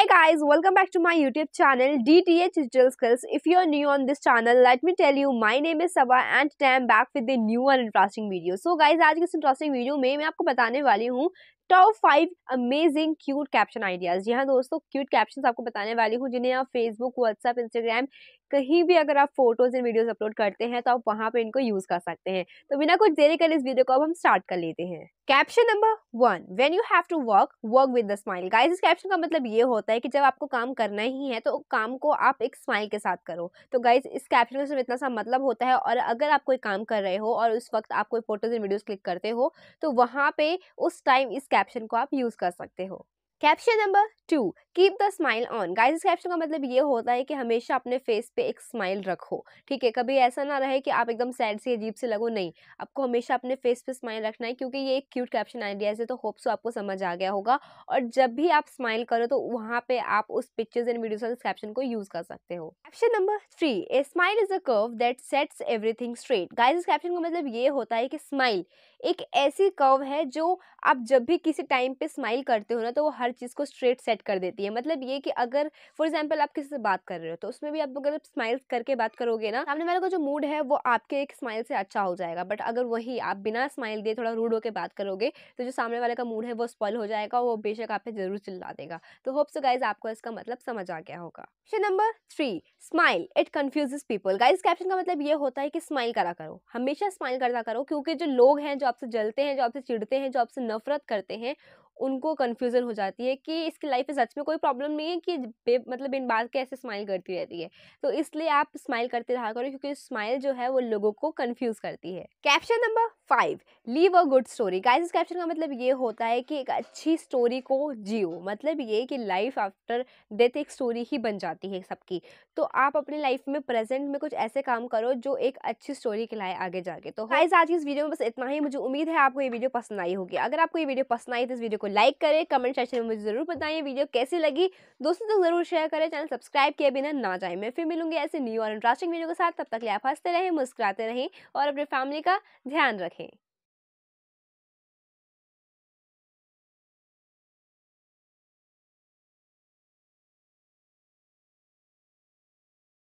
Hi guys, welcome back to my YouTube channel DTH Digital Skills. If you are new on this channel, let me tell you, my name is Sabha and today I am back with a new and interesting video. So guys, आज के इस interesting video में मैं आपको बताने वाली हूँ top five amazing cute caption ideas जी हाँ दोस्तों क्यूट कैप्शन आपको बताने वाली हूँ जिन्हें आप फेसबुक व्हाट्सअप इंस्टाग्राम कहीं भी अगर आप फोटोज़ एंड वीडियोज़ अपलोड करते हैं तो आप वहां पर इनको यूज़ कर सकते हैं तो बिना कुछ देरी कर इस वीडियो को अब हम स्टार्ट कर लेते हैं caption number one when you have to work work with the smile guys इस कैप्शन का मतलब ये होता है कि जब आपको काम करना ही है तो काम को आप एक स्माइल के साथ करो तो गाइज इस कैप्शन का सिर्फ इतना सा मतलब होता है और अगर आप कोई काम कर रहे हो और उस वक्त आप कोई फोटोज़ एंड वीडियोज़ क्लिक करते हो तो वहाँ पे उस टाइम इस कैप्शन को आप यूज़ कर सकते हो caption number two keep the smile on guys इस कैप्शन का मतलब ये होता है कि हमेशा अपने फेस पे एक स्माइल रखो ठीक है कभी ऐसा ना रहे कि आप एकदम सैड से अजीब से लगो नहीं आपको हमेशा अपने फेस पे स्माइल रखना है क्योंकि ये एक क्यूट कैप्शन आइडियाज है तो होप सो तो आपको समझ आ गया होगा और जब भी आप स्माइल करो तो वहाँ पे आप उस पिक्चर्स एंड वीडियोज इस कैप्शन को यूज कर सकते हो caption number three a smile is a curve that sets every straight guys इस कैप्शन का मतलब ये होता है कि स्माइल एक ऐसी कर्व है जो आप जब भी किसी टाइम पे स्माइल करते हो ना तो वो हर चीज़ को स्ट्रेट सेट कर देती है मतलब ये कि अगर फॉर एग्जाम्पल आप किसी से बात कर रहे हो तो उसमें भी आप अगर स्माइल्स करके बात करोगे ना सामने वाले का जो मूड है वो आपके एक स्माइल से अच्छा हो जाएगा बट अगर वही आप बिना स्माइल दिए थोड़ा रूड होकर बात करोगे तो जो सामने वाले का मूड है वो स्पॉल हो जाएगा वो बेशक आप जरूर चिल्ला देगा तो होप सो गाइज आपको इसका मतलब समझ आ गया होगा question number three smile it confuse people guys caption का मतलब ये होता है कि स्माइल करा करो हमेशा स्माइल करता करो क्योंकि जो लोग हैं जो आपसे जलते हैं जो आपसे चिढ़ते हैं जो आपसे नफरत करते हैं उनको कन्फ्यूज़न हो जाती है कि इसकी लाइफ में सच में कोई प्रॉब्लम नहीं है कि बे मतलब इन बात के ऐसे स्माइल करती रहती है तो इसलिए आप स्माइल करते रहा करो क्योंकि स्माइल जो है वो लोगों को कन्फ्यूज़ करती है caption number five leave a good story guys इस कैप्शन का मतलब ये होता है कि एक अच्छी स्टोरी को जियो मतलब ये कि लाइफ आफ्टर डेथ एक स्टोरी ही बन जाती है सबकी तो आप अपनी लाइफ में प्रेजेंट में कुछ ऐसे काम करो जो एक अच्छी स्टोरी के लाए आगे जाके तो गाइस आज की इस वीडियो में बस इतना ही मुझे उम्मीद है आपको ये वीडियो पसंद आई होगी अगर आपको ये वीडियो पसंद आई तो इस वीडियो को लाइक करें कमेंट सेक्शन में मुझे ज़रूर बताएं वीडियो कैसी लगी दोस्तों तक तो ज़रूर शेयर करें चैनल सब्सक्राइब किए बिना ना जाए मैं फिर मिलूंगी ऐसे न्यू और इंटरेस्टिंग वीडियो के साथ तब तक आप हंसते रहें मुस्कुराते रहें और अपने फैमिली का ध्यान रखें